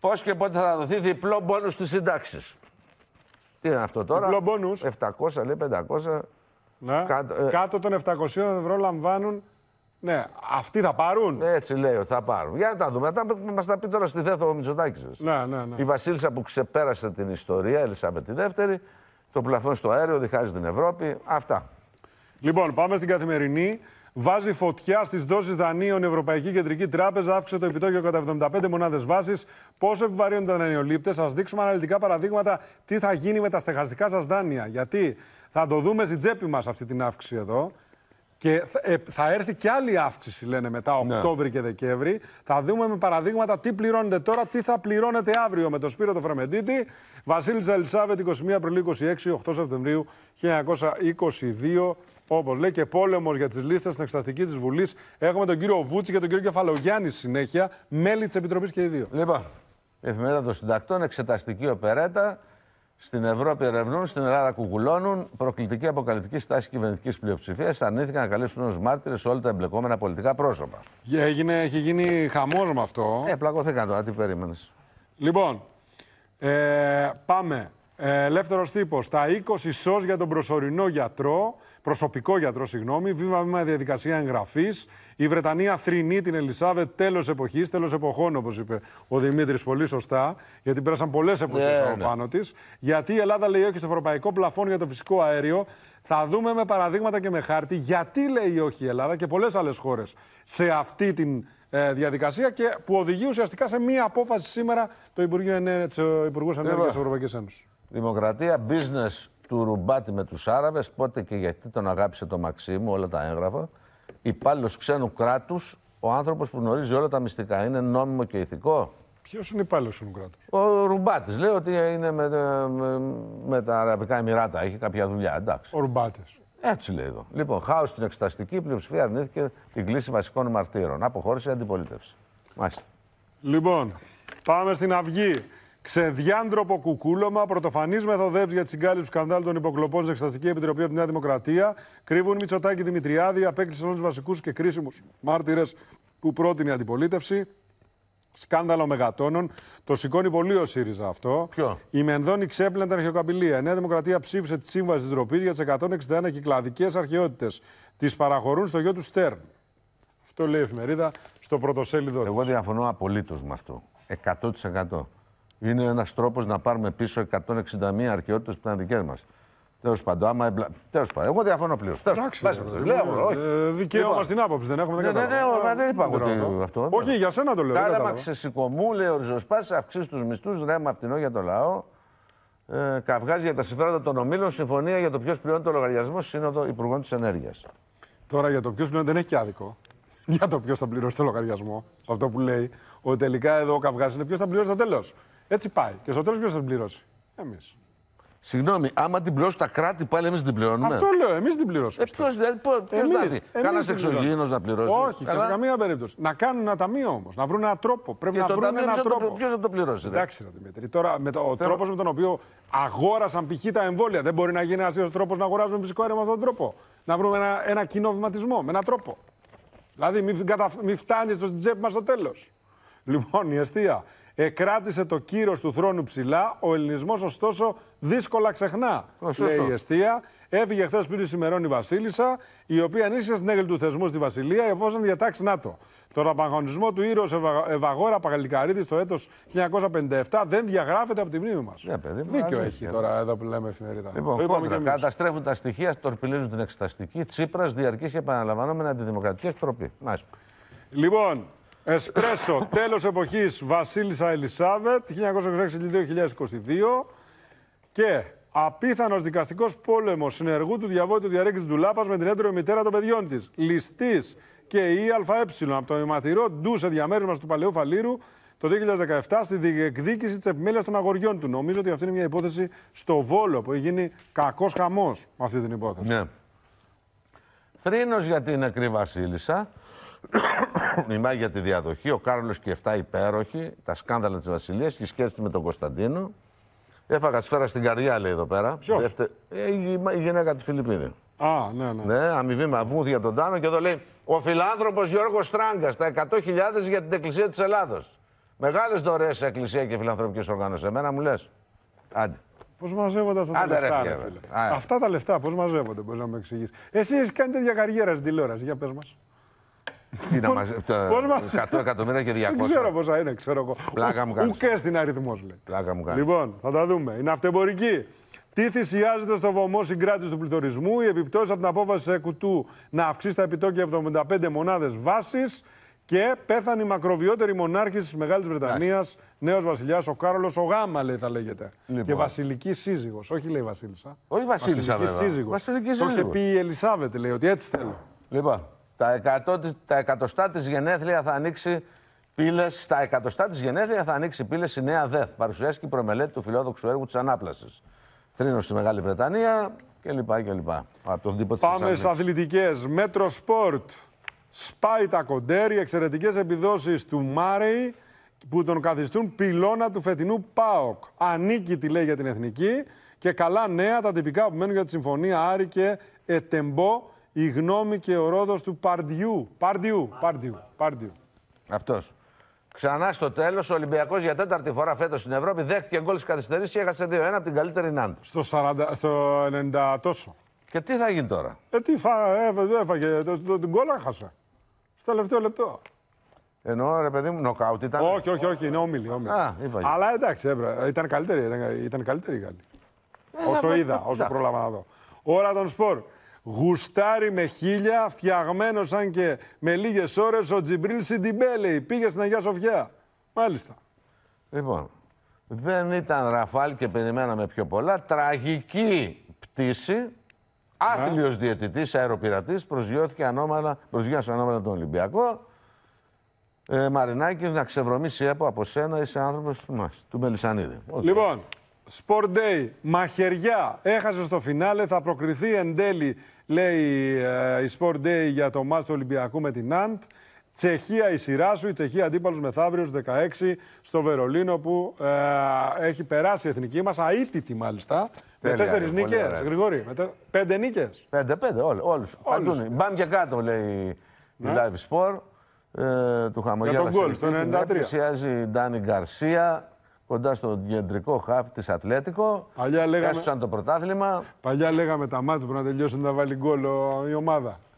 Πώς και πότε θα δοθεί διπλό πόνου στις συντάξεις. Τι είναι αυτό τώρα. Διπλό πόνου. 700 λέει 500. Ναι. Ε, Κάτω, των 700 ευρώ λαμβάνουν. Ναι, αυτοί θα πάρουν. Έτσι λέει θα πάρουν. Για να τα δούμε. Αυτά μας τα πει τώρα στη θέθο ο Μητσοτάκης. Ναι, ναι, ναι. Η Βασίλισσα που ξεπέρασε την ιστορία, τη δεύτερη. Το πλαφόν στο αέριο, διχάζει την Ευρώπη. Αυτά. Λοιπόν, πάμε στην καθημερινή. Βάζει φωτιά στις δόσεις δανείων Ευρωπαϊκή Κεντρική Τράπεζα, αύξησε το επιτόκιο κατά 75 μονάδες βάσης. Πόσο επιβαρύνουν τα δανειολήπτε, σα δείξουμε αναλυτικά παραδείγματα τι θα γίνει με τα στεγαστικά σας δάνεια. Γιατί θα το δούμε στην τσέπη μας αυτή την αύξηση εδώ. Και θα ε, έρθει και άλλη αύξηση, λένε μετά, ναι. Οκτώβρη και Δεκέμβρη. Θα δούμε με παραδείγματα τι πληρώνετε τώρα, τι θα πληρώνετε αύριο με τον Σπύρο το Φρεμεντίτη. Βασίλισσα Ελισάβετ, 21 Απριλίου 26, 8 Σεπτεμβρίου 1922. Όπως λέει και πόλεμος για τις λίστες στην Εξεταστική της Βουλής. Έχουμε τον κύριο Βούτση και τον κύριο Κεφαλογιάννη συνέχεια, μέλη της Επιτροπής και οι δύο. Λοιπόν, εφημερίδα των συντακτών, εξεταστική οπερέτα. Στην Ευρώπη ερευνούν, στην Ελλάδα κουκουλώνουν. Προκλητική αποκαλυπτική στάση κυβερνητικής πλειοψηφίας αρνήθηκαν να καλέσουν ως μάρτυρες όλα τα εμπλεκόμενα πολιτικά πρόσωπα. Ε, έγινε, έχει γίνει χαμός με αυτό. Ε, πλακώθηκαν τώρα, τι περίμενες. Λοιπόν, ε, πάμε. Ε, Ελεύθερος τύπος. Τα 20 σως για τον προσωρινό γιατρό προσωπικό γιατρό, συγγνώμη, βήμα-βήμα διαδικασία εγγραφής. Η Βρετανία θρυνεί την Ελισάβετ τέλος εποχής, τέλος εποχών, όπως είπε ο Δημήτρης πολύ σωστά, γιατί πέρασαν πολλές εποχές ναι, από ναι. πάνω της. Γιατί η Ελλάδα λέει όχι στο ευρωπαϊκό πλαφόν για το φυσικό αέριο. Θα δούμε με παραδείγματα και με χάρτη γιατί λέει όχι η Ελλάδα και πολλές άλλες χώρες σε αυτή την ε, διαδικασία και που οδηγεί ουσιαστικά σε μία απόφαση σήμερα το Υπουργό ε, ε, Ενέργειας της Ευρωπαϊκής Ένωσης. Δημοκρατία, business, του Ρουμπάτη με τους Άραβες, πότε και γιατί τον αγάπησε το Μαξίμου, όλα τα έγγραφα. Υπάλληλος ξένου κράτους, ο άνθρωπος που γνωρίζει όλα τα μυστικά, είναι νόμιμο και ηθικό. Ποιος είναι υπάλληλος ξένου κράτους. Ο Ρουμπάτης λέει ότι είναι με, ε, με, τα Αραβικά Εμμυράτα, έχει κάποια δουλειά. Εντάξει. Ο Ρουμπάτης. Έτσι λέει εδώ. Λοιπόν, χάος στην εξεταστική πλειοψηφία αρνήθηκε την κλίση βασικών μαρτύρων. Αποχώρησε η αντιπολίτευση. Μάλιστα. Λοιπόν, πάμε στην Αυγή. Ξεδιάντροπο κουκούλωμα, πρωτοφανής μεθοδεύση για τη συγκάλυψη σκανδάλου των υποκλοπών σε Εξεταστική Επιτροπή από τη Νέα Δημοκρατία. Κρύβουν Μητσοτάκη Δημητριάδη, όλου ενός βασικού και κρίσιμους μάρτυρες που πρότεινε η αντιπολίτευση. Σκάνδαλο μεγατόνων. Το σηκώνει πολύ ο ΣΥΡΙΖΑ αυτό. Ποιο? Η Μενδόνη ξέπλυνε την αρχαιοκαμπηλία. Η Νέα Δημοκρατία ψήφισε τη σύμβαση της ντροπής για τις 161 κυκλαδικές αρχαιότητες. Τις παραχωρούν στο γιο του Στέρν. Αυτό λέει η εφημερίδα στο πρωτοσέλιδο Εγώ διαφωνώ απολύτως με αυτό. 100% είναι ένας τρόπος να πάρουμε πίσω 161 αρχαιότητες που ήταν δικές μας. Τέλος πάντων, άμα. Εμπλα... Τέλος πάντων, εγώ διαφωνώ πλήρως. Εντάξει. Λέω. Ε, δικαίωμα λοιπόν. στην άποψη, δεν έχουμε δεν Ναι, ναι, ναι Δεν είπα εγώ αυτό. Όχι, για σένα το λέω. μα ξεσηκωμού, λέει ο Ριζοσπά, αυξήσεις τους μισθούς, ρέμα φτηνό για το λαό. Ε, καυγάζει για τα συμφέροντα των ομίλων, συμφωνία για το ποιος πληρώνει το λογαριασμό, σύνοδο υπουργών της ενέργειας. Τώρα για το ποιος πληρώνει δεν έχει και άδικο. Για το ποιος θα πληρώσει το λογαριασμό. Αυτό που λέει. Ότι τελικά εδώ ο καυγάς είναι ποιος θα πληρώσει το τέλος. Έτσι πάει. Και στο τέλος ποιος θα την πληρώσει. Εμείς. Συγγνώμη, άμα την πληρώσουν τα κράτη, πάλι εμείς την πληρώνουμε. Αυτό λέω, εμείς την πληρώσουμε. Ε, ποιος δηλαδή, ποιο δηλαδή. Κάνα εξωγήινος να πληρώσει. Όχι, καλά. σε καμία περίπτωση. Να κάνουν ένα ταμείο όμως. Να βρουν ένα τρόπο. Πρέπει και να βρουν ένα τρόπο. Ποιος θα το πληρώσει. Εντάξει, ρε, Δημήτρη. Τώρα με το, ο Θέλω... τρόπος με τον οποίο αγόρασαν π.χ. τα εμβόλια. Δεν μπορεί να γίνει ένας τρόπος να αγοράζουν φυσικό αέριο με αυτόν τον τρόπο. Να βρούμε ένα, ένα κοινό βηματισμό με έναν τρόπο. Δηλαδή, μην μη φτάνεις στο τσέπ μας στο τέλος. Λοιπόν, η αστεία. «Εκράτησε το κύρος του θρόνου ψηλά. Ο ελληνισμός, ωστόσο, δύσκολα ξεχνά. Λέει η αιστεία. Έφυγε χθες πριν σημερών η Βασίλισσα, η οποία ανήσυχε στην έγκλη του θεσμού στη Βασιλεία, εφόσον διατάξει ΝΑΤΟ. Τον απαγωνισμό του ήρωα Ευαγόρα Παγαλικαρίδη το έτο 1957 δεν διαγράφεται από τη μνήμη μας. Ναι, παιδί Δίκιο έχει ναι. τώρα εδώ που λέμε εφημερίδα. Λοιπόν, κόντρα, καταστρέφουν τα στοιχεία, τορπιλίζουν την εξεταστική. Τσίπρας διαρκή και επαναλαμβανόμενη αντιδημοκρατική εκτροπή. Μάλιστα. Λοιπόν, Εσπρέσο, τέλος εποχής Βασίλισσα Ελισάβετ, 1926-2022. Και απίθανος δικαστικός πόλεμος συνεργού του διαβόητου διαρρήκτη Λάπα με την έντρεο μητέρα των παιδιών της. Λυστή και η ΑΕ από το αιματηρό ντου σε διαμέρισμα του Παλαιού Φαλήρου το 2017 στη διεκδίκηση της επιμέλειας των αγοριών του. Νομίζω ότι αυτή είναι μια υπόθεση στο Βόλο που έχει γίνει κακός χαμός με αυτή την υπόθεση. Ναι. Θρήνος για την νεκρή Βασίλισσα η για τη διαδοχή, ο Κάρολος και 7 υπέροχοι, τα σκάνδαλα της Βασιλείας και η σχέση με τον Κωνσταντίνο. Έφαγα σφαίρα στην καρδιά, λέει εδώ πέρα. Ποιος. Ε, η, γυναίκα του Φιλιππίδη. Α, ναι, ναι. Ναι, αμοιβή με αμμούδια τον Τάνο και εδώ λέει Ο φιλάνθρωπος Γιώργος Τράγκα, τα 100.000 για την Εκκλησία της Ελλάδος. Μεγάλες δωρέ σε εκκλησία και φιλανθρωπικές οργανώσει. Εμένα μου λες. Άντε. Πώς μαζεύονται αυτά τα λεφτά, ρε, φίλε. Ε. Αυτά τα λεφτά, πώς μαζεύονται, μπορείς να μου εξηγήσεις. Εσείς κάνετε κάνει καριέρα στην τηλεόραση, για πες μας. Τι 100 εκατομμύρια και 200. Δεν ξέρω πόσα είναι, ξέρω εγώ. Πλάκα μου κάνεις. Ουκές στην αριθμός λέει. Πλάκα μου κάνεις. Λοιπόν, θα τα δούμε. Η ναυτεμπορική. Τι θυσιάζεται στο βωμό συγκράτησης του πληθωρισμού, η επιπτώσεις από την απόφαση κουτού να αυξήσει τα επιτόκια 75 μονάδες βάσης και πέθανε η μακροβιότερη μονάρχη της Μεγάλης Βρετανίας, νέος βασιλιάς, ο Κάρολος ο Γάμα, λέει, θα λέγεται. Λοιπόν. Και βασιλική σύζυγος. Όχι, λέει Βασίλισσα. Όχι, Βασίλισσα, βέβαια. Βασιλική σύζυγο. Το είχε η Ελισάβετ, λέει, ότι έτσι θέλω. Λοιπόν. Τα, εκατοστά της γενέθλια θα ανοίξει πύλες, στα εκατοστά της γενέθλια θα ανοίξει πύλες η νέα ΔΕΘ. Παρουσιάστηκε η προμελέτη του φιλόδοξου έργου της ανάπλασης. Θρήνος στη Μεγάλη Βρετανία κλπ. κλπ. Από τον τύπο Πάμε στις αθλητικές. Μέτρο Σπορτ. Σπάει τα Οι εξαιρετικές επιδόσεις του Μάρεϊ που τον καθιστούν πυλώνα του φετινού ΠΑΟΚ. Ανήκει τη λέει για την Εθνική και καλά νέα τα τυπικά που μένουν για τη συμφωνία Άρη και Ετεμπό η γνώμη και ο ρόδος του Παρδιού. Παρδιού, Παρδιού, Παρδιού. Αυτός. Ξανά στο τέλος, ο Ολυμπιακός για τέταρτη φορά φέτος στην Ευρώπη δέχτηκε γκολ της και έχασε 2-1 από την καλύτερη Νάντ. Στο, 40, στο 90 τόσο. Και τι θα γίνει τώρα. Ε, τι φα, ε, έφαγε. Τον γκολ έχασε. Στο τελευταίο λεπτό. Ενώ ρε παιδί μου, νοκάουτ ήταν. Όχι, όχι, όχι, είναι όμιλη. όμιλη. Α, είπα Αλλά εντάξει, ε, ήταν καλύτερη, ήταν, καλύτερη η Γαλλία. Ε, όσο είδα, όσο πρόλαβα να δω. Ώρα των σπορ. Γουστάρι με χίλια, φτιαγμένο σαν και με λίγες ώρες ο Τζιμπρίλ Σιντιμπέλεϊ. Πήγε στην Αγία Σοφιά. Μάλιστα. Λοιπόν, δεν ήταν ραφάλι και περιμέναμε πιο πολλά. Τραγική πτήση. Ναι. Άθλιος yeah. διαιτητής, αεροπειρατής, προσγειώθηκε ανώμαλα, προσγειώθηκε ανώμαλα τον Ολυμπιακό. Ε, Μαρινάκης, να ξεβρωμήσει από, από σένα, είσαι άνθρωπος του Μελισανίδη. Λοιπόν, Sport Day, μαχαιριά, έχασε στο φινάλε, θα προκριθεί εν τέλει, λέει ε, η Sport Day για το μάτς του Ολυμπιακού με την Αντ. Τσεχία η σειρά σου, η Τσεχία αντίπαλος μεθαύριος 16 στο Βερολίνο που ε, έχει περάσει η εθνική μας, αίτητη μάλιστα. Τέλεια, με τέσσερι νίκε, Γρηγόρη. Πέντε νίκες. Πέντε, πέντε, όλοι. Όλους. όλους. και κάτω, λέει ναι. η Live Sport. Ε, του χαμογέλασε. Για τον γκολ, στο 93. Πλησιάζει Ντάνι Γκαρσία κοντά στο κεντρικό χάφ της Ατλέτικο. Παλιά λέγαμε... το πρωτάθλημα. Παλιά λέγαμε τα μάτια που να τελειώσουν να βάλει γκολ η ομάδα.